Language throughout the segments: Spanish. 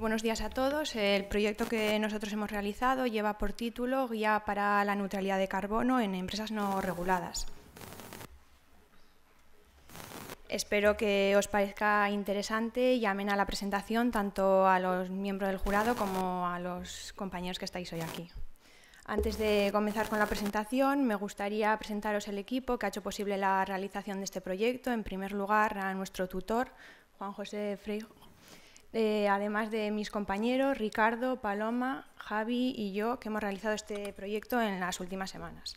Buenos días a todos. El proyecto que nosotros hemos realizado lleva por título Guía para la neutralidad de carbono en empresas no reguladas. Espero que os parezca interesante y amena la presentación tanto a los miembros del jurado como a los compañeros que estáis hoy aquí. Antes de comenzar con la presentación, me gustaría presentaros el equipo que ha hecho posible la realización de este proyecto. En primer lugar, a nuestro tutor, Juan José Frey. Eh, además de mis compañeros Ricardo, Paloma, Javi y yo, que hemos realizado este proyecto en las últimas semanas.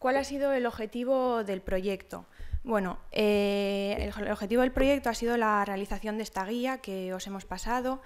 ¿Cuál ha sido el objetivo del proyecto? Bueno, eh, el, objetivo del proyecto ha sido la realización de esta guía que os hemos pasado,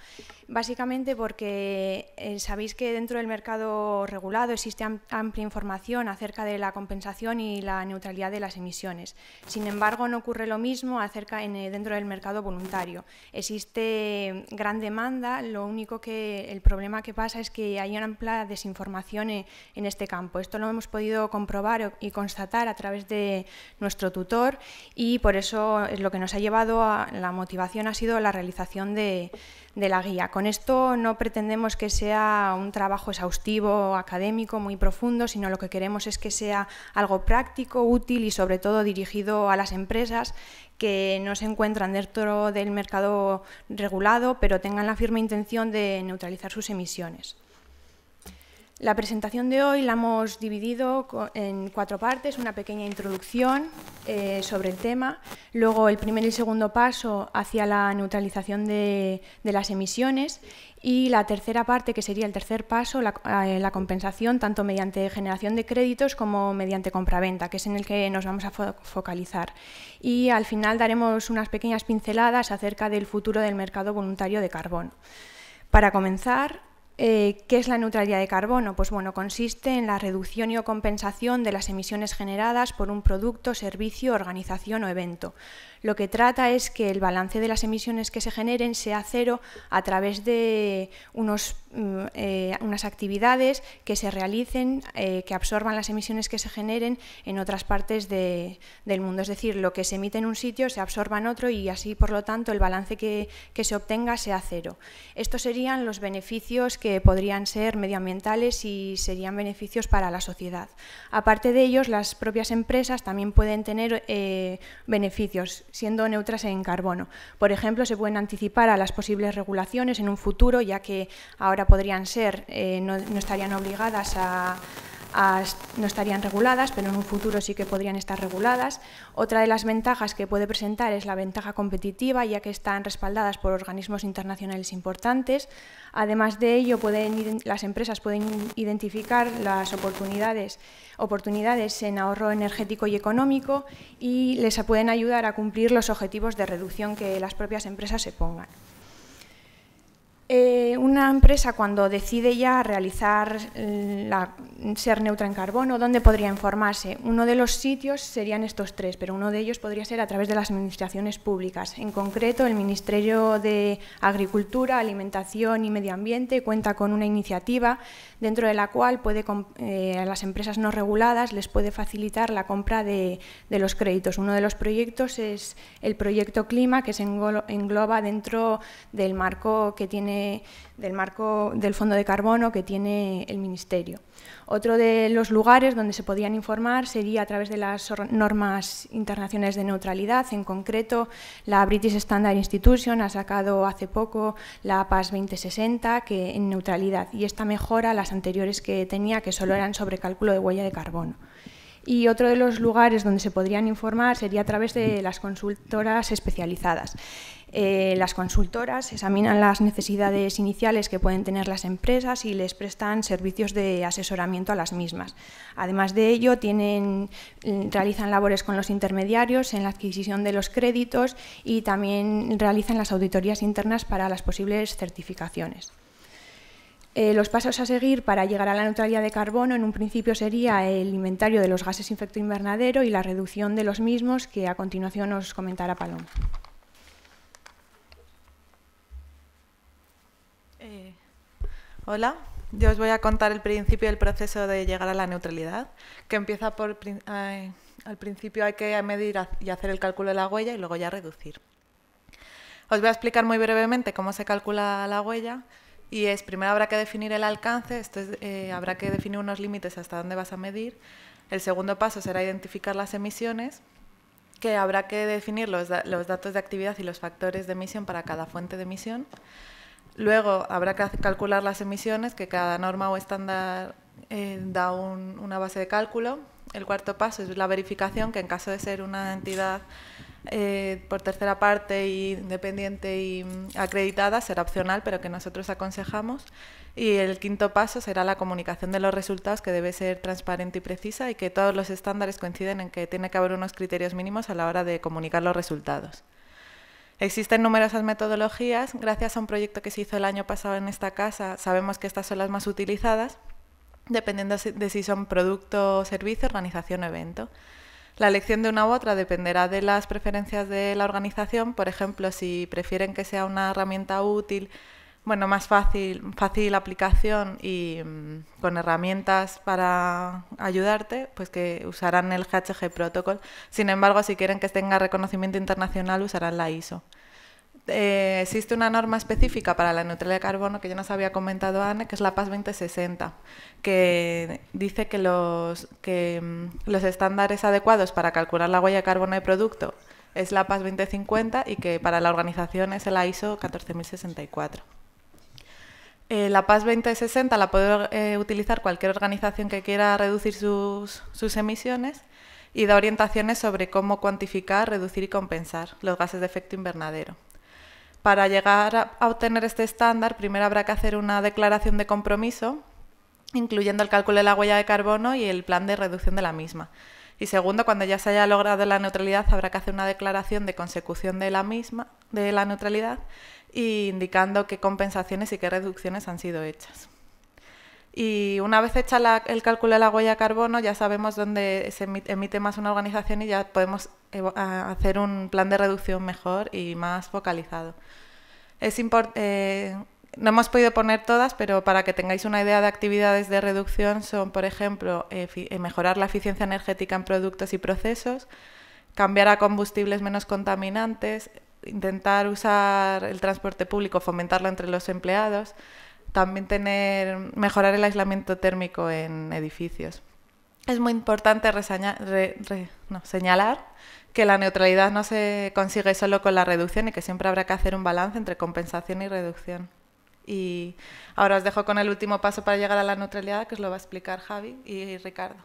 básicamente porque eh, sabéis que dentro del mercado regulado existe amplia información acerca de la compensación y la neutralidad de las emisiones. Sin embargo, no ocurre lo mismo acerca eh, dentro del mercado voluntario. Existe mm, gran demanda, lo único que el problema que pasa es que hay una amplia desinformación en este campo. Esto lo hemos podido comprobar y constatar a través de nuestro tutor y por eso es lo que nos ha llevado a la motivación ha sido la realización de la guía. Con esto no pretendemos que sea un trabajo exhaustivo, académico, muy profundo, sino lo que queremos es que sea algo práctico, útil y sobre todo dirigido a las empresas que no se encuentran dentro del mercado regulado, pero tengan la firme intención de neutralizar sus emisiones. La presentación de hoy la hemos dividido en cuatro partes, una pequeña introducción eh, sobre el tema, luego el primer y segundo paso hacia la neutralización de, las emisiones y la tercera parte, que sería el tercer paso, eh, la, compensación, tanto mediante generación de créditos como mediante compraventa, que es en el que nos vamos a focalizar. Y al final daremos unas pequeñas pinceladas acerca del futuro del mercado voluntario de carbono. Para comenzar, eh, ¿Qué es la neutralidad de carbono? Pues bueno, consiste en la reducción y o compensación de las emisiones generadas por un producto, servicio, organización o evento. Lo que trata es que el balance de las emisiones que se generen sea cero a través de unos Mm, eh, unas actividades que se realicen, eh, que absorban las emisiones que se generen en otras partes de, del mundo. Es decir, lo que se emite en un sitio se absorba en otro y así, por lo tanto, el balance que, que se obtenga sea cero. Estos serían los beneficios que podrían ser medioambientales y serían beneficios para la sociedad. Aparte de ellos, las propias empresas también pueden tener eh, beneficios, siendo neutras en carbono. Por ejemplo, se pueden anticipar a las posibles regulaciones en un futuro, ya que ahora podrían ser, eh, no, estarían obligadas a, no estarían reguladas, pero en un futuro sí que podrían estar reguladas. Otra de las ventajas que puede presentar es la ventaja competitiva, ya que están respaldadas por organismos internacionales importantes. Además de ello, las empresas pueden identificar las oportunidades, oportunidades en ahorro energético y económico y les pueden ayudar a cumplir los objetivos de reducción que las propias empresas se pongan. Eh, una empresa cuando decide ya realizar mm, ser neutra en carbono, ¿dónde podría informarse? Uno de los sitios serían estos tres, pero uno de ellos podría ser a través de las administraciones públicas. En concreto, el Ministerio de Agricultura, Alimentación y Medio Ambiente cuenta con una iniciativa dentro de la cual puede, eh, a las empresas no reguladas les puede facilitar la compra de, los créditos. Uno de los proyectos es el proyecto Clima, que se engloba dentro del marco que tiene eh, del marco del fondo de carbono que tiene el Ministerio. Otro de los lugares donde se podían informar sería a través de las normas internacionales de neutralidad, en concreto la British Standard Institution ha sacado hace poco la PAS 2060 que en neutralidad y esta mejora las anteriores que tenía que solo eran sobre cálculo de huella de carbono. Y otro de los lugares donde se podrían informar sería a través de las consultoras especializadas. Eh, las consultoras examinan las necesidades iniciales que pueden tener las empresas y les prestan servicios de asesoramiento a las mismas. Además de ello, mm, realizan labores con los intermediarios en la adquisición de los créditos y también realizan las auditorías internas para las posibles certificaciones. Eh, los pasos a seguir para llegar a la neutralidad de carbono en un principio sería el inventario de los gases efecto invernadero y la reducción de los mismos que a continuación os comentará Paloma. Hola, yo os voy a contar el principio del proceso de llegar a la neutralidad, que empieza por... al principio hay que medir y hacer el cálculo de la huella y luego ya reducir. Os voy a explicar muy brevemente cómo se calcula la huella y es, primero habrá que definir el alcance, eh, habrá que definir unos límites hasta dónde vas a medir. El segundo paso será identificar las emisiones, que habrá que definir los datos de actividad y los factores de emisión para cada fuente de emisión. Luego habrá que calcular las emisiones, que cada norma o estándar eh, da una base de cálculo. El cuarto paso es la verificación, que en caso de ser una entidad eh, por tercera parte independiente y mm, acreditada será opcional, pero que nosotros aconsejamos. Y el quinto paso será la comunicación de los resultados, que debe ser transparente y precisa y que todos los estándares coinciden en que tiene que haber unos criterios mínimos a la hora de comunicar los resultados. Existen numerosas metodologías. Gracias a un proyecto que se hizo el año pasado en esta casa, sabemos que estas son las más utilizadas, dependiendo de si son producto, servicio, organización, o evento. La elección de una u otra dependerá de las preferencias de la organización. Por ejemplo, si prefieren que sea una herramienta útil bueno, más fácil, fácil aplicación y mm, con herramientas para ayudarte, pues que usarán el GHG Protocol. Sin embargo, si quieren que tenga reconocimiento internacional, usarán la ISO. Eh, existe una norma específica para la neutralidad de carbono que yo nos había comentado Anne, que es la PAS 2060, que dice que los, que mm, los estándares adecuados para calcular la huella de carbono de producto es la PAS 2050 y que para la organización es la ISO 14064. Eh, la PAS 2060 la puede eh, utilizar cualquier organización que quiera reducir sus, emisiones y da orientaciones sobre cómo cuantificar, reducir y compensar los gases de efecto invernadero. Para llegar a obtener este estándar, primero habrá que hacer una declaración de compromiso, incluyendo el cálculo de la huella de carbono y el plan de reducción de la misma. Y segundo, cuando ya se haya logrado la neutralidad, habrá que hacer una declaración de consecución de la misma, de la neutralidad, indicando qué compensaciones y qué reducciones han sido hechas. Y una vez hecha el cálculo de la huella de carbono, ya sabemos dónde se emite, más una organización y ya podemos hacer un plan de reducción mejor y más focalizado. Es importante. Eh, no hemos podido poner todas, pero para que tengáis una idea de actividades de reducción son, por ejemplo, eh, eh, mejorar la eficiencia energética en productos y procesos, cambiar a combustibles menos contaminantes, intentar usar el transporte público, fomentarlo entre los empleados, también tener, mejorar el aislamiento térmico en edificios. Es muy importante señalar que la neutralidad no se consigue solo con la reducción y que siempre habrá que hacer un balance entre compensación y reducción. Y ahora os dejo con el último paso para llegar a la neutralidad, que os lo va a explicar Javi y Ricardo.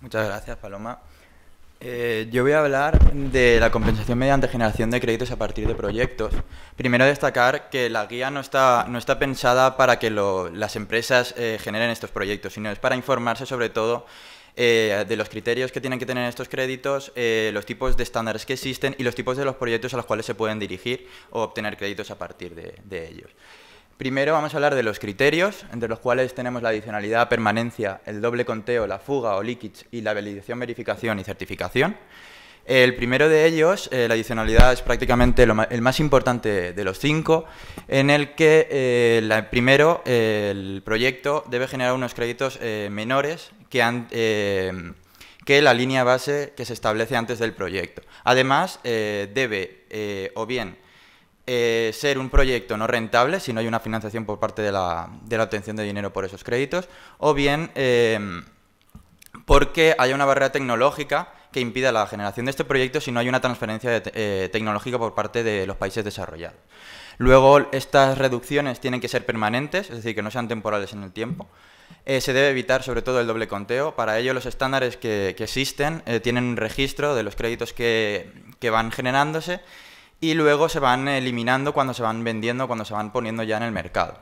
Muchas gracias, Paloma. Eh, yo voy a hablar de la compensación mediante generación de créditos a partir de proyectos. Primero destacar que la guía no está, no está pensada para que las empresas eh, generen estos proyectos, sino es para informarse sobre todo eh, de los criterios que tienen que tener estos créditos, eh, los tipos de estándares que existen y los tipos de los proyectos a los cuales se pueden dirigir o obtener créditos a partir de, ellos. Primero vamos a hablar de los criterios, entre los cuales tenemos la adicionalidad, permanencia, el doble conteo, la fuga o leakage y la validación, verificación y certificación. El primero de ellos, eh, la adicionalidad, es prácticamente el más importante de los cinco, en el que primero el proyecto debe generar unos créditos menores eh, que, la línea base que se establece antes del proyecto. Además, eh, debe eh, o bien ser un proyecto no rentable si no hay una financiación por parte de la, obtención de dinero por esos créditos, o bien porque haya una barrera tecnológica que impida la generación de este proyecto si no hay una transferencia tecnológica por parte de los países desarrollados. Luego, estas reducciones tienen que ser permanentes, es decir, que no sean temporales en el tiempo. Eh, se debe evitar sobre todo el doble conteo. Para ello los estándares que, existen eh, tienen un registro de los créditos que, van generándose y luego se van eliminando cuando se van vendiendo, cuando se van poniendo ya en el mercado.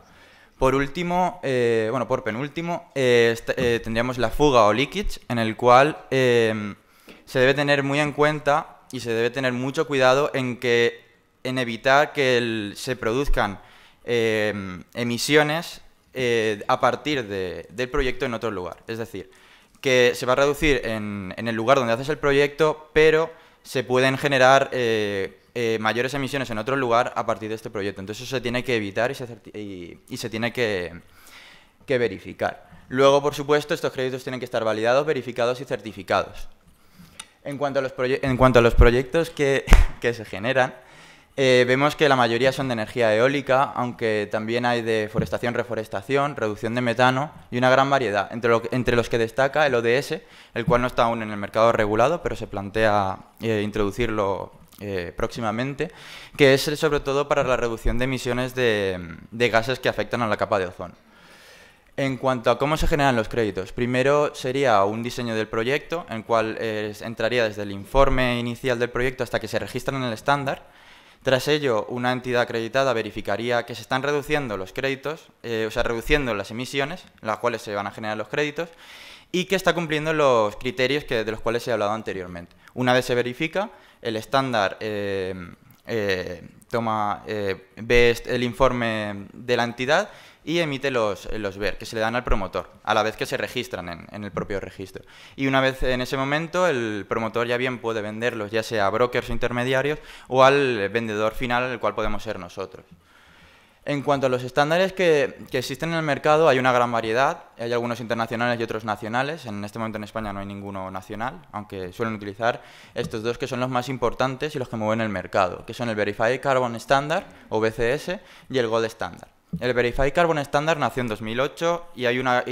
Por último, eh, bueno, por penúltimo, tendríamos la fuga o leakage, en el cual se debe tener muy en cuenta y se debe tener mucho cuidado en, que, en evitar que se produzcan emisiones eh, a partir de, del proyecto en otro lugar. Es decir, que se va a reducir en, el lugar donde haces el proyecto, pero se pueden generar eh, eh, mayores emisiones en otro lugar a partir de este proyecto. Entonces eso se tiene que evitar y se, tiene que, verificar. Luego, por supuesto, estos créditos tienen que estar validados, verificados y certificados. En cuanto a los, proyectos que, se generan, eh, vemos que la mayoría son de energía eólica, aunque también hay de forestación, reforestación, reducción de metano y una gran variedad, entre, los que destaca el ODS, el cual no está aún en el mercado regulado, pero se plantea eh, introducirlo eh, próximamente, que es sobre todo para la reducción de emisiones de, gases que afectan a la capa de ozono. En cuanto a cómo se generan los créditos, primero sería un diseño del proyecto, en el cual entraría desde el informe inicial del proyecto hasta que se registran en el estándar, tras ello, una entidad acreditada verificaría que se están reduciendo los créditos, eh, o sea, reduciendo las emisiones, las cuales se van a generar los créditos, y que está cumpliendo los criterios que, de los cuales he hablado anteriormente. Una vez se verifica, el estándar eh, eh, toma, ve el informe de la entidad y emite los, eh, los que se le dan al promotor, a la vez que se registran en, el propio registro. Y una vez en ese momento, el promotor ya bien puede venderlos, ya sea a brokers intermediarios o al eh, vendedor final, el cual podemos ser nosotros. En cuanto a los estándares que, que, existen en el mercado, hay una gran variedad. Hay algunos internacionales y otros nacionales. En este momento en España no hay ninguno nacional, aunque suelen utilizar estos dos que son los más importantes y los que mueven el mercado, que son el Verified Carbon Standard o BCS y el Gold Standard. El Verified Carbon Standard nació en 2008 y hay una,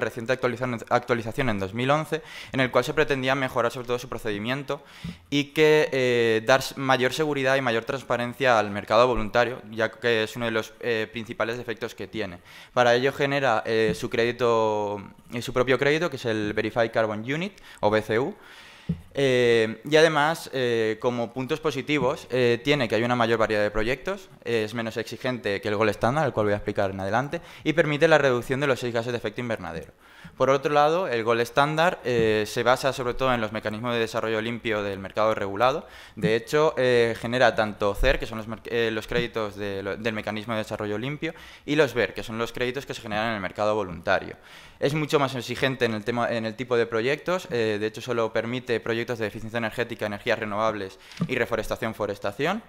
reciente actualización, en 2011 en el cual se pretendía mejorar sobre todo su procedimiento y que eh, dar mayor seguridad y mayor transparencia al mercado voluntario, ya que es uno de los eh, principales defectos que tiene. Para ello genera eh, su crédito, su propio crédito, que es el Verified Carbon Unit o BCU, eh, y además, eh, como puntos positivos, eh, tiene que hay una mayor variedad de proyectos, es menos exigente que el gol estándar, el cual voy a explicar en adelante, y permite la reducción de los seis gases de efecto invernadero. Por otro lado, el gol estándar se basa sobre todo en los mecanismos de desarrollo limpio del mercado regulado. De hecho, genera tanto CER, que son los, los créditos del mecanismo de desarrollo limpio, y los BER, que son los créditos que se generan en el mercado voluntario. Es mucho más exigente en el, tema, en el tipo de proyectos, de hecho solo permite proyectos de eficiencia energética, energías renovables y reforestación-forestación.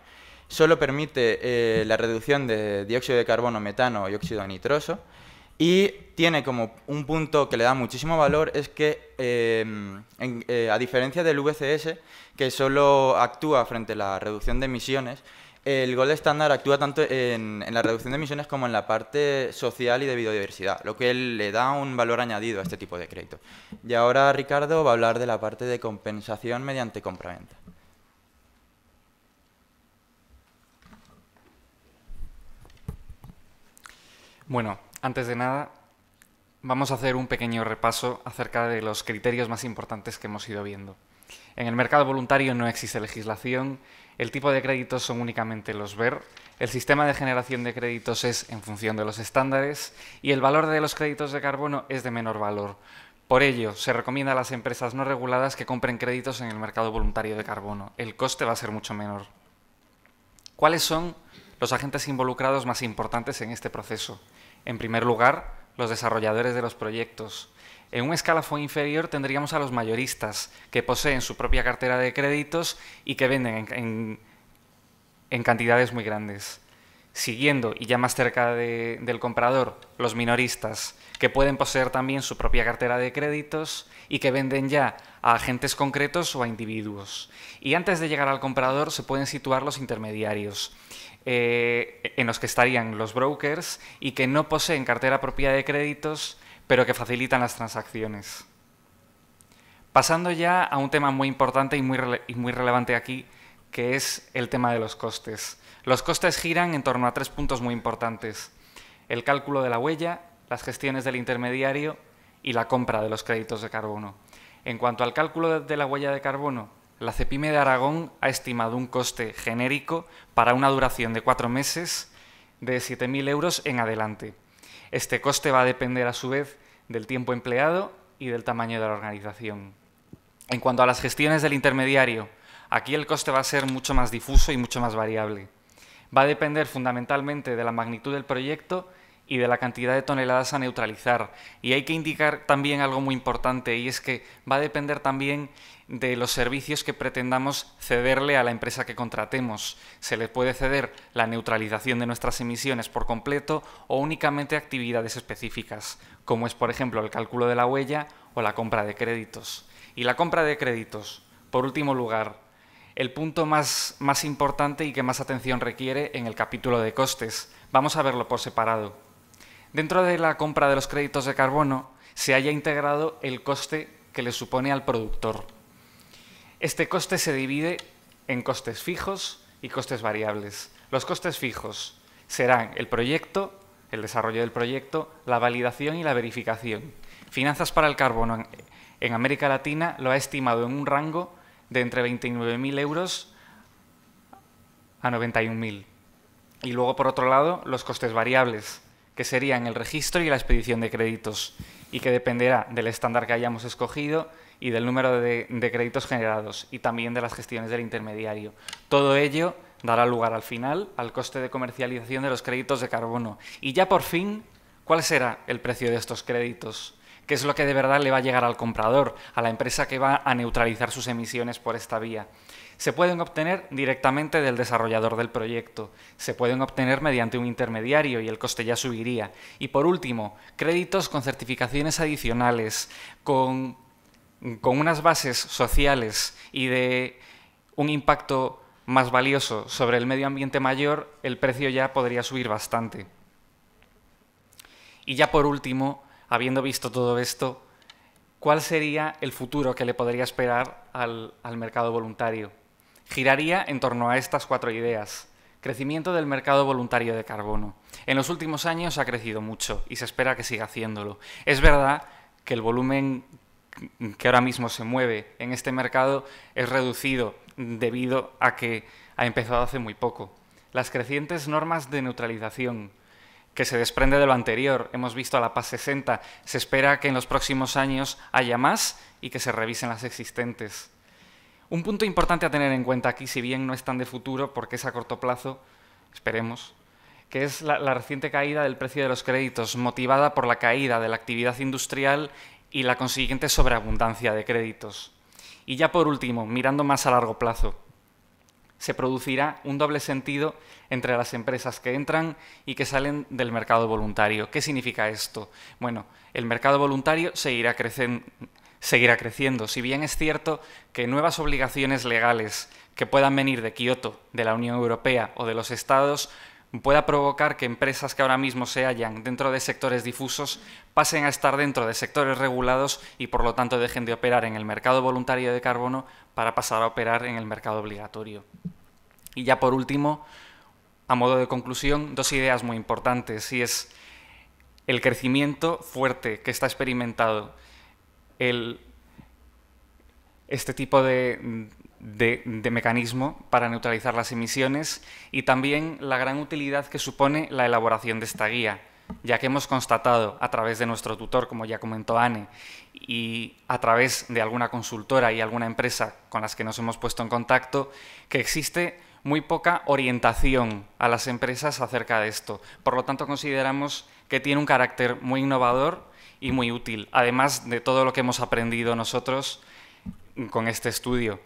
Solo permite eh, la reducción de dióxido de carbono, metano y óxido nitroso. Y tiene como un punto que le da muchísimo valor, es que em, eh, a diferencia del VCS, que solo actúa frente a la reducción de emisiones, el gol estándar actúa tanto en, en, la reducción de emisiones como en la parte social y de biodiversidad, lo que le da un valor añadido a este tipo de crédito. Y ahora Ricardo va a hablar de la parte de compensación mediante compraventa. Bueno, antes de nada, vamos a hacer un pequeño repaso acerca de los criterios más importantes que hemos ido viendo. En el mercado voluntario no existe legislación el tipo de créditos son únicamente los VER. El sistema de generación de créditos es en función de los estándares y el valor de los créditos de carbono es de menor valor. Por ello, se recomienda a las empresas no reguladas que compren créditos en el mercado voluntario de carbono. El coste va a ser mucho menor. ¿Cuáles son los agentes involucrados más importantes en este proceso? En primer lugar, los desarrolladores de los proyectos, en un escalafón inferior tendríamos a los mayoristas, que poseen su propia cartera de créditos y que venden en, cantidades muy grandes. Siguiendo, y ya más cerca del comprador, los minoristas, que pueden poseer también su propia cartera de créditos y que venden ya a agentes concretos o a individuos. Y antes de llegar al comprador se pueden situar los intermediarios, eh, en los que estarían los brokers y que no poseen cartera propia de créditos, pero que facilitan las transacciones. Pasando ya a un tema muy importante y muy, relevante aquí, que es el tema de los costes. Los costes giran en torno a tres puntos muy importantes. El cálculo de la huella, las gestiones del intermediario y la compra de los créditos de carbono. En cuanto al cálculo de la huella de carbono, la CEPIME de Aragón ha estimado un coste genérico para una duración de cuatro meses de 7.000 euros en adelante. Este coste va a depender a su vez del tiempo empleado y del tamaño de la organización. En cuanto a las gestiones del intermediario, aquí el coste va a ser mucho más difuso y mucho más variable. Va a depender fundamentalmente de la magnitud del proyecto y de la cantidad de toneladas a neutralizar. Y hay que indicar también algo muy importante y es que va a depender también de los servicios que pretendamos cederle a la empresa que contratemos. Se le puede ceder la neutralización de nuestras emisiones por completo o únicamente actividades específicas, como es por ejemplo el cálculo de la huella o la compra de créditos. Y la compra de créditos, por último lugar, el punto más, más importante y que más atención requiere en el capítulo de costes. Vamos a verlo por separado. Dentro de la compra de los créditos de carbono se haya integrado el coste que le supone al productor. Este coste se divide en costes fijos y costes variables. Los costes fijos serán el proyecto, el desarrollo del proyecto, la validación y la verificación. Finanzas para el Carbono en, América Latina lo ha estimado en un rango de entre 29.000 euros a 91.000. Y luego, por otro lado, los costes variables, que serían el registro y la expedición de créditos, y que dependerá del estándar que hayamos escogido, y del número de, créditos generados y también de las gestiones del intermediario. Todo ello dará lugar al final al coste de comercialización de los créditos de carbono. Y ya por fin, ¿cuál será el precio de estos créditos? ¿Qué es lo que de verdad le va a llegar al comprador, a la empresa que va a neutralizar sus emisiones por esta vía? Se pueden obtener directamente del desarrollador del proyecto, se pueden obtener mediante un intermediario y el coste ya subiría. Y por último, créditos con certificaciones adicionales, con con unas bases sociales y de un impacto más valioso sobre el medio ambiente mayor, el precio ya podría subir bastante. Y ya por último, habiendo visto todo esto, ¿cuál sería el futuro que le podría esperar al, al mercado voluntario? Giraría en torno a estas cuatro ideas. Crecimiento del mercado voluntario de carbono. En los últimos años ha crecido mucho y se espera que siga haciéndolo. Es verdad que el volumen que ahora mismo se mueve en este mercado es reducido debido a que ha empezado hace muy poco. Las crecientes normas de neutralización, que se desprende de lo anterior, hemos visto a la PAS 60, se espera que en los próximos años haya más y que se revisen las existentes. Un punto importante a tener en cuenta aquí, si bien no es tan de futuro, porque es a corto plazo, esperemos, que es la, la, reciente caída del precio de los créditos, motivada por la caída de la actividad industrial y la consiguiente sobreabundancia de créditos. Y ya por último, mirando más a largo plazo, se producirá un doble sentido entre las empresas que entran y que salen del mercado voluntario. ¿Qué significa esto? Bueno, el mercado voluntario seguirá, creciendo, Si bien es cierto que nuevas obligaciones legales que puedan venir de Kioto, de la Unión Europea o de los Estados pueda provocar que empresas que ahora mismo se hallan dentro de sectores difusos pasen a estar dentro de sectores regulados y por lo tanto dejen de operar en el mercado voluntario de carbono para pasar a operar en el mercado obligatorio. Y ya por último, a modo de conclusión, dos ideas muy importantes y es el crecimiento fuerte que está experimentado el, este tipo de, de, mecanismo para neutralizar las emisiones y también la gran utilidad que supone la elaboración de esta guía, ya que hemos constatado a través de nuestro tutor, como ya comentó Anne, y a través de alguna consultora y alguna empresa con las que nos hemos puesto en contacto, que existe muy poca orientación a las empresas acerca de esto. Por lo tanto, consideramos que tiene un carácter muy innovador y muy útil, además de todo lo que hemos aprendido nosotros con este estudio.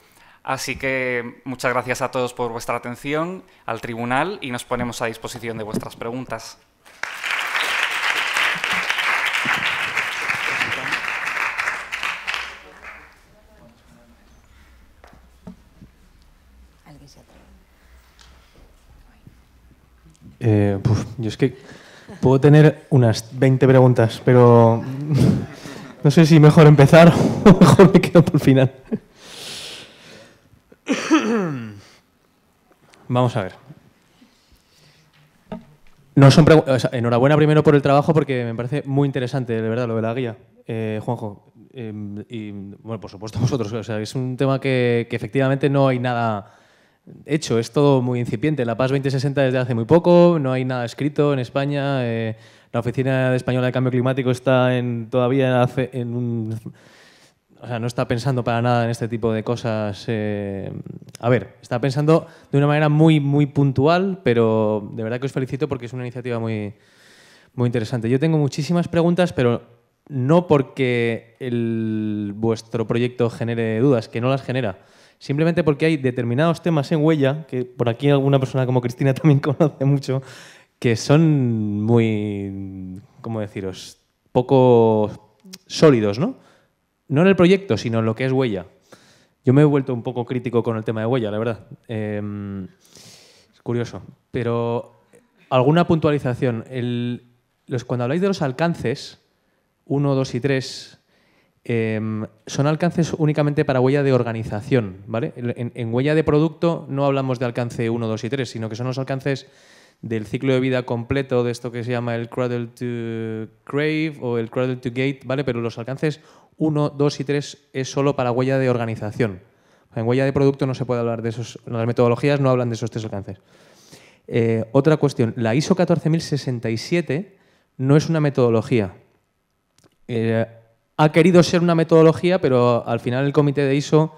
Así que muchas gracias a todos por vuestra atención, al tribunal y nos ponemos a disposición de vuestras preguntas. Eh, yo es que puedo tener unas 20 preguntas, pero no sé si mejor empezar o mejor me quedo por el final. Vamos a ver. No son enhorabuena primero por el trabajo porque me parece muy interesante, de verdad, lo de la guía, eh, Juanjo. Em, y bueno, por supuesto vosotros. O sea, es un tema que, efectivamente no hay nada hecho, es todo muy incipiente. La Paz 2060 desde hace muy poco, no hay nada escrito en España. Eh, la Oficina Española de Cambio Climático está en, todavía en un o sea, no está pensando para nada en este tipo de cosas. Eh, a ver, está pensando de una manera muy, muy puntual, pero de verdad que os felicito porque es una iniciativa muy, muy interesante. Yo tengo muchísimas preguntas, pero no porque el, vuestro proyecto genere dudas, que no las genera. Simplemente porque hay determinados temas en huella, que por aquí alguna persona como Cristina también conoce mucho, que son muy, ¿cómo deciros?, poco sólidos, ¿no? no en el proyecto, sino en lo que es huella. Yo me he vuelto un poco crítico con el tema de huella, la verdad. Em, es curioso. Pero alguna puntualización. cuando habláis de los alcances, 1, 2 y 3, em, son alcances únicamente para huella de organización. ¿vale? En, huella de producto no hablamos de alcance 1, 2 y 3, sino que son los alcances del ciclo de vida completo de esto que se llama el cradle to crave o el cradle to gate, ¿vale? Pero los alcances 1, 2 y 3 es solo para huella de organización. En huella de producto no se puede hablar de esos, las metodologías no hablan de esos tres alcances. Eh, otra cuestión, la ISO 14067 no es una metodología. Eh, ha querido ser una metodología, pero al final el comité de ISO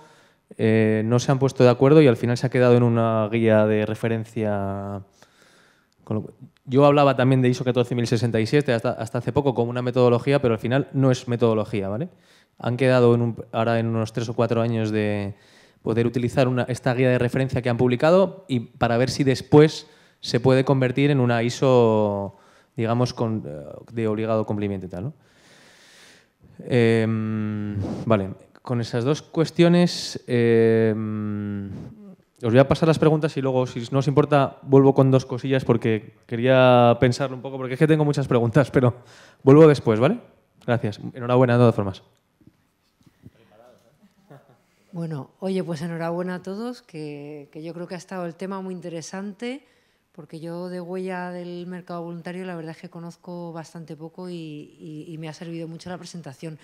eh, no se han puesto de acuerdo y al final se ha quedado en una guía de referencia. Yo hablaba también de ISO 14067 hasta, hace poco como una metodología, pero al final no es metodología, ¿vale? Han quedado ahora en unos tres o cuatro años de poder utilizar esta guía de referencia que han publicado y para ver si después se puede convertir en una ISO, digamos, eh, de obligado cumplimiento tal, em, vale, con esas dos cuestiones... Em, os voy a pasar las preguntas y luego, si no os importa, vuelvo con dos cosillas porque quería pensarlo un poco, porque es que tengo muchas preguntas, pero vuelvo después, ¿vale? Gracias. Enhorabuena de todas formas. Bueno, oye, pues enhorabuena a todos, que, yo creo que ha estado el tema muy interesante, porque yo de huella del mercado voluntario la verdad es que conozco bastante poco y, y me ha servido mucho la presentación.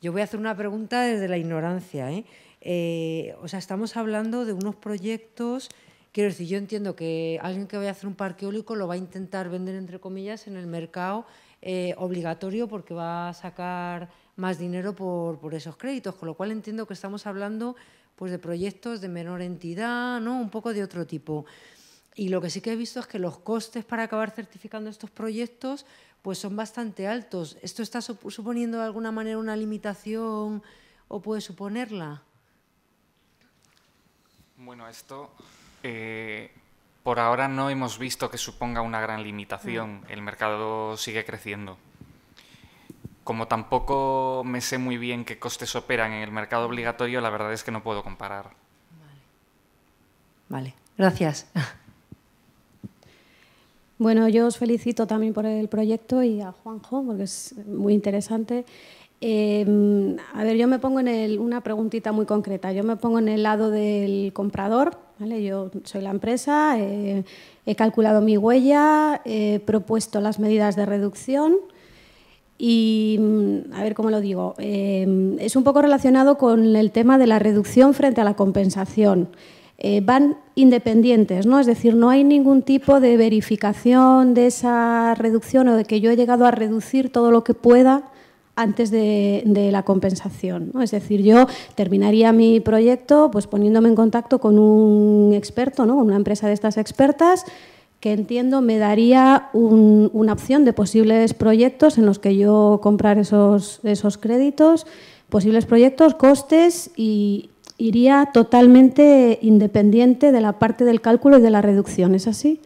Yo voy a hacer una pregunta desde la ignorancia, ¿eh? Eh, o sea, estamos hablando de unos proyectos... Quiero decir, yo entiendo que alguien que vaya a hacer un parque eólico lo va a intentar vender, entre comillas, en el mercado eh, obligatorio porque va a sacar más dinero por, por, esos créditos, con lo cual entiendo que estamos hablando pues, de proyectos de menor entidad, ¿no? un poco de otro tipo. Y lo que sí que he visto es que los costes para acabar certificando estos proyectos pues, son bastante altos. ¿Esto está suponiendo de alguna manera una limitación o puede suponerla? Bueno, esto eh, por ahora no hemos visto que suponga una gran limitación. Mm. El mercado sigue creciendo. Como tampoco me sé muy bien qué costes operan en el mercado obligatorio, la verdad es que no puedo comparar. Vale, gracias. Bueno, yo os felicito también por el proyecto y a Juanjo, porque es muy interesante. Em, a ver, yo me pongo en una preguntita muy concreta. Yo me pongo en el lado del comprador, ¿vale? Yo soy la empresa, eh, he calculado mi huella, he propuesto las medidas de reducción y, mm, a ver cómo lo digo, em, es un poco relacionado con el tema de la reducción frente a la compensación. Eh, van independientes, ¿no? Es decir, no hay ningún tipo de verificación de esa reducción o de que yo he llegado a reducir todo lo que pueda antes de, la compensación. Es decir, yo terminaría mi proyecto pues, poniéndome en contacto con un experto, ¿no? una empresa de estas expertas, que entiendo me daría una opción de posibles proyectos en los que yo comprar esos, esos créditos, posibles proyectos, costes y iría totalmente independiente de la parte del cálculo y de la reducción. ¿Es así?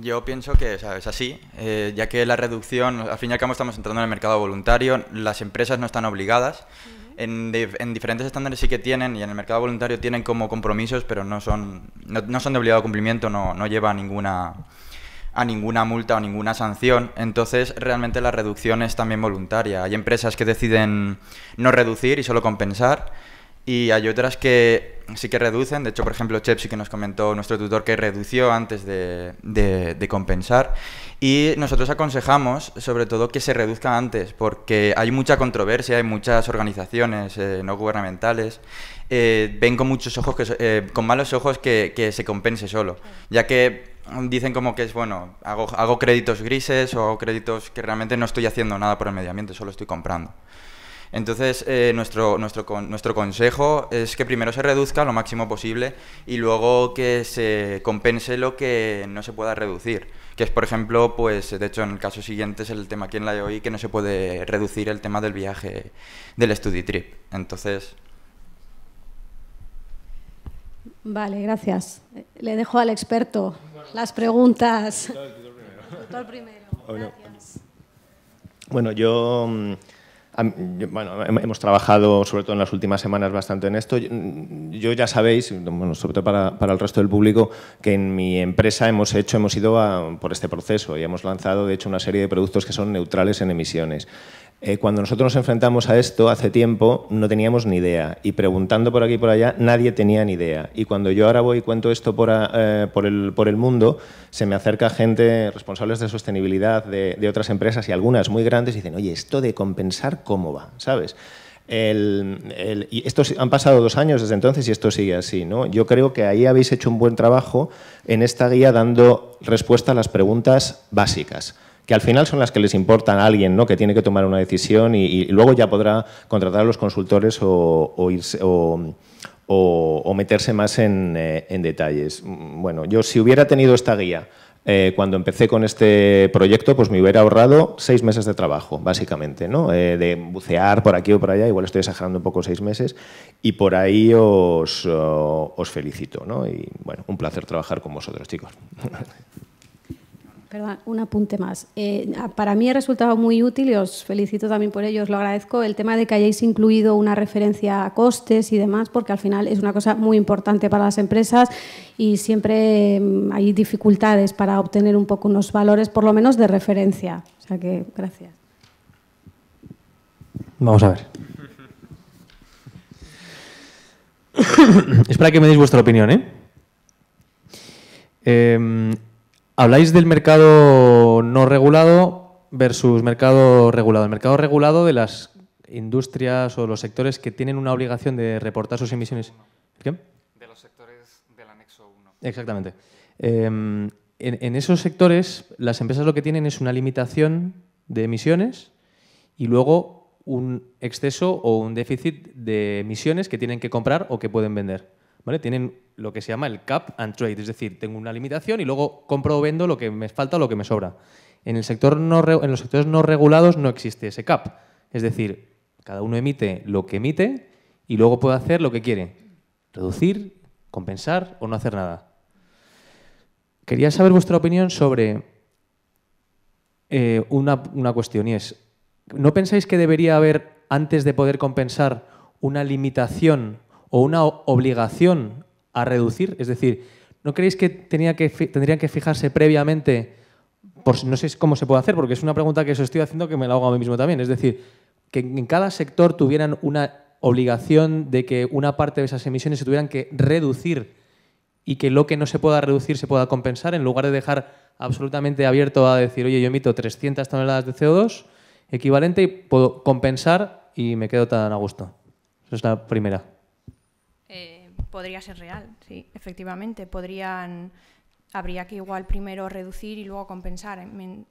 yo pienso que es así, eh, ya que la reducción, al fin y al cabo estamos entrando en el mercado voluntario, las empresas no están obligadas. en, diferentes estándares sí que tienen, y en el mercado voluntario tienen como compromisos, pero no son, no, son de obligado cumplimiento, no, no lleva ninguna, a ninguna multa o ninguna sanción. Entonces, realmente la reducción es también voluntaria. Hay empresas que deciden no reducir y solo compensar y hay otras que sí que reducen. De hecho, por ejemplo, Chepsi que nos comentó nuestro tutor que redució antes de, de, compensar. Y nosotros aconsejamos, sobre todo, que se reduzca antes, porque hay mucha controversia, hay muchas organizaciones eh, no gubernamentales. Eh, ven con muchos ojos, que, eh, con malos ojos, que, que se compense solo, ya que dicen como que es bueno, hago, hago créditos grises o hago créditos que realmente no estoy haciendo nada por el medio ambiente, solo estoy comprando. Entonces, eh, nuestro, nuestro, nuestro consejo es que primero se reduzca lo máximo posible y luego que se compense lo que no se pueda reducir. Que es, por ejemplo, pues de hecho en el caso siguiente es el tema aquí en la de que no se puede reducir el tema del viaje del study trip. Entonces... Vale, gracias. Le dejo al experto las preguntas. primero. Gracias. Bueno, yo mm, bueno, hemos trabajado, sobre todo en las últimas semanas, bastante en esto. Yo ya sabéis, sobre todo para, el resto del público, que en mi empresa hemos hecho, hemos ido por este proceso y hemos lanzado, de hecho, una serie de productos que son neutrales en emisiones. Eh, cuando nosotros nos enfrentamos a esto hace tiempo, no teníamos ni idea. Y preguntando por aquí y por allá, nadie tenía ni idea. Y cuando yo ahora voy y cuento esto por, eh, el, mundo, se me acerca gente responsables de sostenibilidad de, otras empresas y algunas muy grandes y dicen, oye, esto de compensar, ¿cómo va? ¿Sabes? y estos han pasado dos años desde entonces y esto sigue así, ¿no? Yo creo que ahí habéis hecho un buen trabajo en esta guía dando respuesta a las preguntas básicas que al final son las que les importan a alguien ¿no? que tiene que tomar una decisión y, luego ya podrá contratar a los consultores o, O, meterse más en, eh, detalles. Mm, bueno, yo si hubiera tenido esta guía eh, cuando empecé con este proyecto, pues me hubiera ahorrado seis meses de trabajo, básicamente, ¿no? Eh, de bucear por aquí o por allá, igual estoy exagerando un poco seis meses, y por ahí os, os felicito, ¿no? Y bueno, un placer trabajar con vosotros, chicos. un apunte más. Eh, para mí ha resultado muy útil y os felicito también por ello, os lo agradezco, el tema de que hayáis incluido una referencia a costes y demás, porque al final es una cosa muy importante para las empresas y siempre em, hay dificultades para obtener un poco unos valores, por lo menos de referencia. O sea que, gracias. Vamos a ver. es para que me deis vuestra opinión, ¿eh? eh Habláis del mercado no regulado versus mercado regulado. El mercado regulado de las industrias o los sectores que tienen una obligación de reportar sus emisiones. ¿Qué? De los sectores del anexo 1. Exactamente. Em, en, esos sectores, las empresas lo que tienen es una limitación de emisiones y luego un exceso o un déficit de emisiones que tienen que comprar o que pueden vender. Tienen lo que se llama el cap and trade, es decir, tengo una limitación y luego compro o vendo lo que me falta o lo que me sobra. En, el sector no, en los sectores no regulados no existe ese cap, es decir, cada uno emite lo que emite y luego puede hacer lo que quiere, reducir, compensar o no hacer nada. Quería saber vuestra opinión sobre eh, una, una cuestión y es, ¿no pensáis que debería haber, antes de poder compensar, una limitación o una obligación a reducir? Es decir, ¿no creéis que, tendrían que fijarse previamente, por, no sé cómo se puede hacer, porque es una pregunta que os estoy haciendo que me la hago a mí mismo también, es decir, que en cada sector tuvieran una obligación de que una parte de esas emisiones se tuvieran que reducir y que lo que no se pueda reducir se pueda compensar, en lugar de dejar absolutamente abierto a decir, oye, yo emito 300 toneladas de CO2 equivalente y puedo compensar y me quedo tan a gusto. Esa es la primera podría ser real, sí, efectivamente. Podrían, habría que igual primero reducir y luego compensar.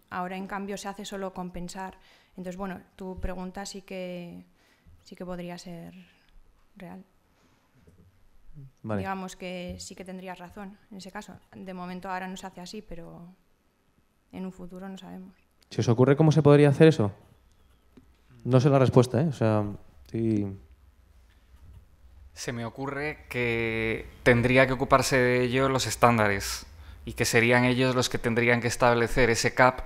Ahora, en cambio, se hace solo compensar. Entonces, bueno, tu pregunta sí que, sí que podría ser real. Digamos que sí que tendrías razón en ese caso. De momento ahora no se hace así, pero en un futuro no sabemos. ¿Se os ocurre cómo se podría hacer eso? No sé la respuesta, ¿eh? O sea, sí... Se me ocurre que tendría que ocuparse de ello los estándares y que serían ellos los que tendrían que establecer ese CAP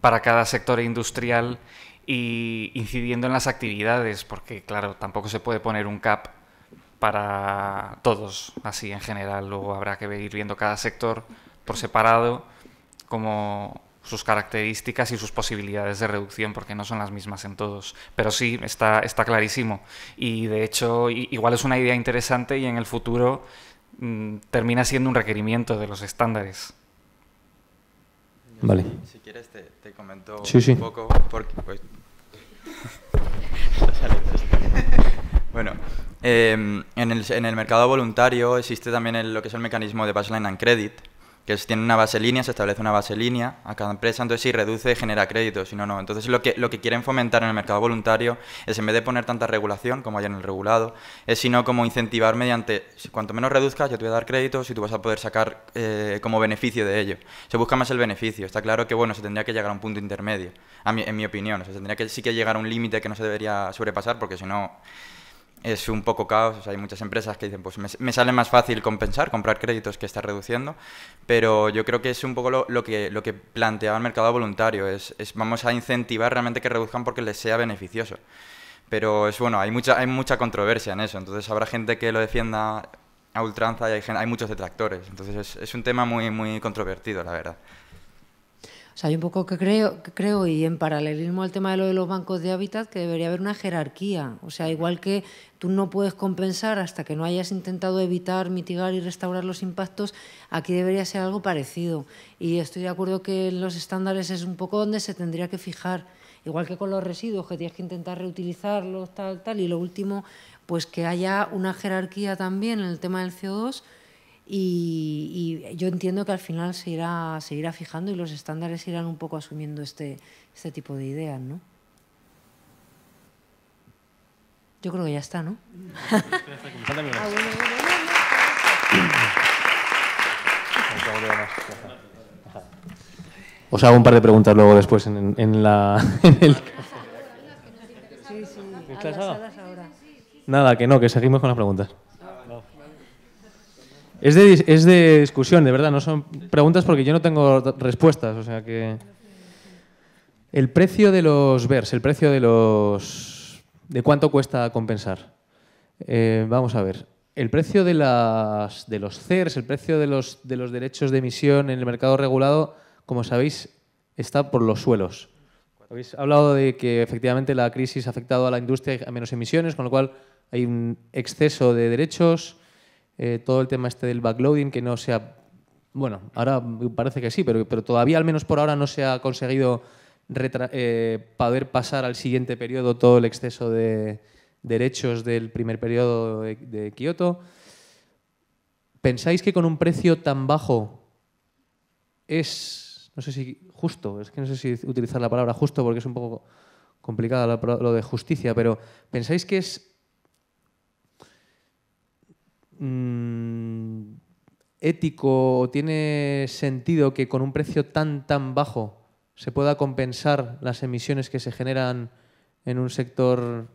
para cada sector industrial y incidiendo en las actividades, porque claro, tampoco se puede poner un CAP para todos, así en general, luego habrá que ir viendo cada sector por separado como sus características y sus posibilidades de reducción, porque no son las mismas en todos. Pero sí, está, está clarísimo. Y de hecho, igual es una idea interesante y en el futuro mm, termina siendo un requerimiento de los estándares. vale. Si, quieres, te, comento un poco, porque pues, bueno, em, en, el, en, el, mercado voluntario existe también lo que es el mecanismo de baseline and credit, que tiene una base línea, se establece una base línea a cada empresa, entonces si reduce genera crédito, si no, no. Entonces lo que, lo que quieren fomentar en el mercado voluntario es en vez de poner tanta regulación como hay en el regulado, es sino como incentivar mediante, cuanto menos reduzcas yo te voy a dar crédito, y tú vas a poder sacar eh, como beneficio de ello. Se busca más el beneficio, está claro que bueno, se tendría que llegar a un punto intermedio, a mi, en mi opinión, se tendría que sí que llegar a un límite que no se debería sobrepasar porque si no es un poco caos. hay muchas empresas que dicen, pues me, sale más fácil compensar, comprar créditos que estar reduciendo, pero yo creo que es un poco lo, que, lo que planteaba el mercado voluntario, es, vamos a incentivar realmente que reduzcan porque les sea beneficioso. Pero es bueno, hay mucha, hay mucha controversia en eso, entonces habrá gente que lo defienda a ultranza y hay, muchos detractores, entonces es, es un tema muy, muy controvertido, la verdad. O un poco que creo, que creo, y en paralelismo al tema de lo de los bancos de hábitat, que debería haber una jerarquía. O sea, igual que tú no puedes compensar hasta que no hayas intentado evitar, mitigar y restaurar los impactos, aquí debería ser algo parecido. Y estoy de acuerdo que los estándares es un poco donde se tendría que fijar. Igual que con los residuos, que tienes que intentar reutilizarlos, tal, tal. Y lo último, pues que haya una jerarquía también en el tema del CO2 y, yo entiendo que al final se irá, se irá fijando y los estándares irán un poco asumiendo este, este, tipo de ideas, ¿no? Yo creo que ya está, ¿no? Os hago un par de preguntas luego después en, la... el... Nada, que no, que seguimos con las preguntas. Es de, de discusión, de verdad, no son preguntas porque yo no tengo respuestas, o sea que... El precio de los BERS, el precio de los... de cuánto cuesta compensar. Eh, vamos a ver. El precio de, las, de los CERS, el precio de los, de los derechos de emisión en el mercado regulado, como sabéis, está por los suelos. Habéis hablado de que efectivamente la crisis ha afectado a la industria a menos emisiones, con lo cual hay un exceso de derechos, eh, todo el tema este del backloading que no se ha... Bueno, ahora parece que sí, pero, pero todavía al menos por ahora no se ha conseguido eh, poder pasar al siguiente periodo todo el exceso de derechos del primer periodo de, de Kioto. ¿Pensáis que con un precio tan bajo es, no sé si justo, es que no sé si utilizar la palabra justo porque es un poco complicada lo de justicia, pero ¿pensáis que es Mm, ético o tiene sentido que con un precio tan, tan bajo se pueda compensar las emisiones que se generan en un sector...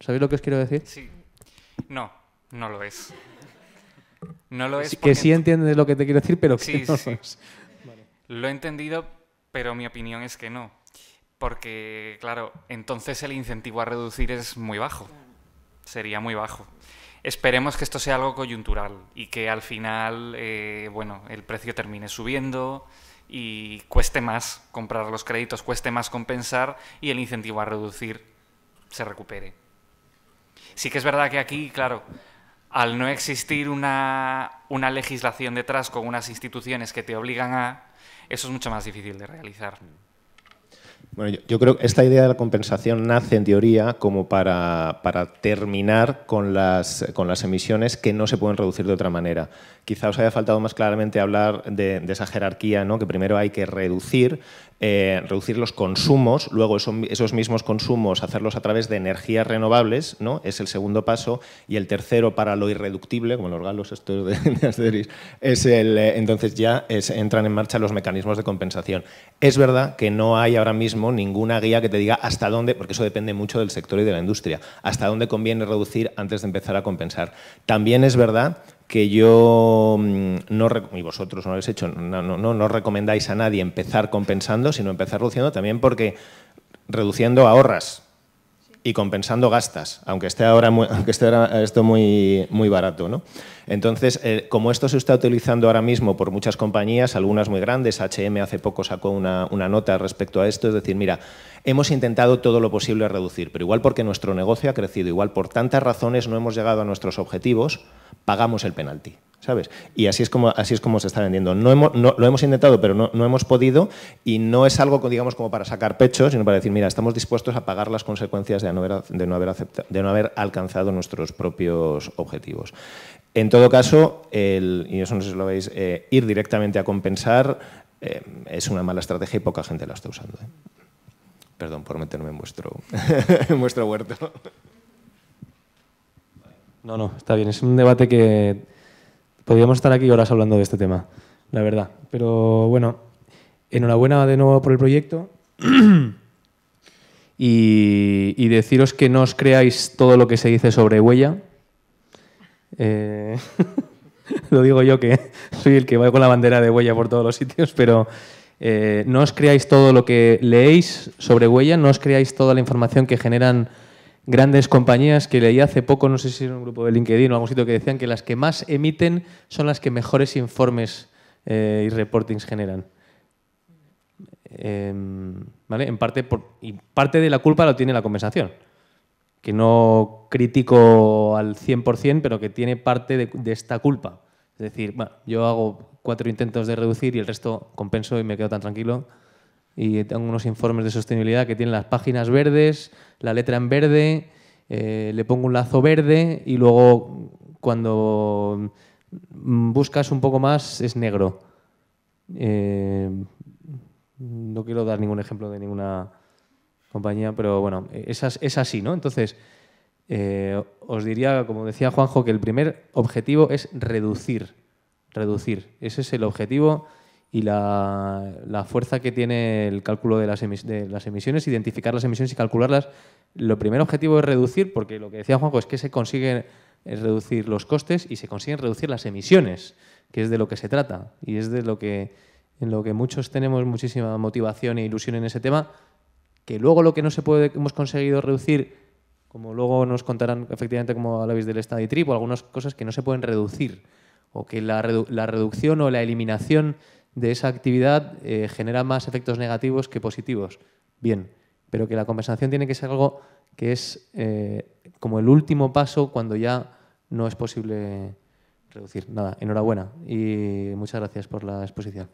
¿Sabéis lo que os quiero decir? Sí. No, no lo es. No lo es. Que sí entiendes lo que te quiero decir, pero sí, lo he entendido, pero mi opinión es que no. Porque, claro, entonces el incentivo a reducir es muy bajo. Sería muy bajo. Esperemos que esto sea algo coyuntural y que al final, eh, bueno, el precio termine subiendo y cueste más comprar los créditos, cueste más compensar y el incentivo a reducir se recupere. Sí que es verdad que aquí, claro, al no existir una, una legislación detrás con unas instituciones que te obligan a, eso es mucho más difícil de realizar. Bueno, yo, creo que esta idea de la compensación nace en teoría como para, para terminar con las, con las emisiones que no se pueden reducir de otra manera quizá os haya faltado más claramente hablar de, esa jerarquía, ¿no? que primero hay que reducir, eh, reducir los consumos, luego esos mismos consumos hacerlos a través de energías renovables, ¿no? es el segundo paso, y el tercero para lo irreductible, como los galos estos de, de Asteris, es el, eh, entonces ya entran en marcha los mecanismos de compensación. Es verdad que no hay ahora mismo ninguna guía que te diga hasta dónde, porque eso depende mucho del sector y de la industria, hasta dónde conviene reducir antes de empezar a compensar. También es verdad que yo mm, no y vosotros no habéis hecho, no, no, recomendáis a nadie empezar compensando, sino empezar reduciendo también porque reduciendo ahorras y compensando gastas, aunque esté ahora, muy, aunque esto muy, muy barato. ¿no? Entonces, eh, como esto se está utilizando ahora mismo por muchas compañías, algunas muy grandes, HM hace poco sacó una, una, nota respecto a esto, es decir, mira, hemos intentado todo lo posible reducir, pero igual porque nuestro negocio ha crecido, igual por tantas razones no hemos llegado a nuestros objetivos, pagamos el penalti. ¿Sabes? Y así es como, así es como se está vendiendo. No, lo hemos intentado, pero no, hemos podido y no es algo, digamos, como para sacar pecho, sino para decir, mira, estamos dispuestos a pagar las consecuencias de no haber, de no haber, aceptado, de no haber alcanzado nuestros propios objetivos. En todo caso, el, y eso no sé si lo veis, eh, ir directamente a compensar eh, es una mala estrategia y poca gente la está usando. ¿eh? Perdón por meterme en vuestro, en vuestro huerto. No, no, está bien. Es un debate que podríamos estar aquí horas hablando de este tema, la verdad. Pero bueno, enhorabuena de nuevo por el proyecto. Y, deciros que no os creáis todo lo que se dice sobre huella. Eh, lo digo yo que soy el que va con la bandera de huella por todos los sitios, pero eh, no os creáis todo lo que leéis sobre huella, no os creáis toda la información que generan grandes compañías que leí hace poco, no sé si era un grupo de LinkedIn o algún sitio que decían que las que más emiten son las que mejores informes eh, y reportings generan. Em, en parte y parte de la culpa lo tiene la compensación, que no critico al 100%, pero que tiene parte de, esta culpa. Es decir, yo hago cuatro intentos de reducir y el resto compenso y me quedo tan tranquilo y tengo unos informes de sostenibilidad que tienen las páginas verdes, la letra en verde, eh, le pongo un lazo verde y luego cuando mm, buscas un poco más es negro. Eh, no quiero dar ningún ejemplo de ninguna compañía, pero bueno, es, es así, ¿no? Entonces, eh, os diría, como decía Juanjo, que el primer objetivo es reducir, reducir. Ese es el objetivo y la, fuerza que tiene el cálculo de las, de las, emisiones, identificar las emisiones y calcularlas. Lo primer objetivo es reducir, porque lo que decía Juanjo es que se consigue reducir los costes y se consiguen reducir las emisiones, que es de lo que se trata y es de lo que, en lo que muchos tenemos muchísima motivación e ilusión en ese tema, que luego lo que no se puede, hemos conseguido reducir, como luego nos contarán efectivamente como a hablabais del Study Trip o algunas cosas que no se pueden reducir, o que la, la reducción o la eliminación de esa actividad eh, genera más efectos negativos que positivos. Bien, pero que la conversación tiene que ser algo que es eh, como el último paso cuando ya no es posible reducir. Nada, enhorabuena y muchas gracias por la exposición.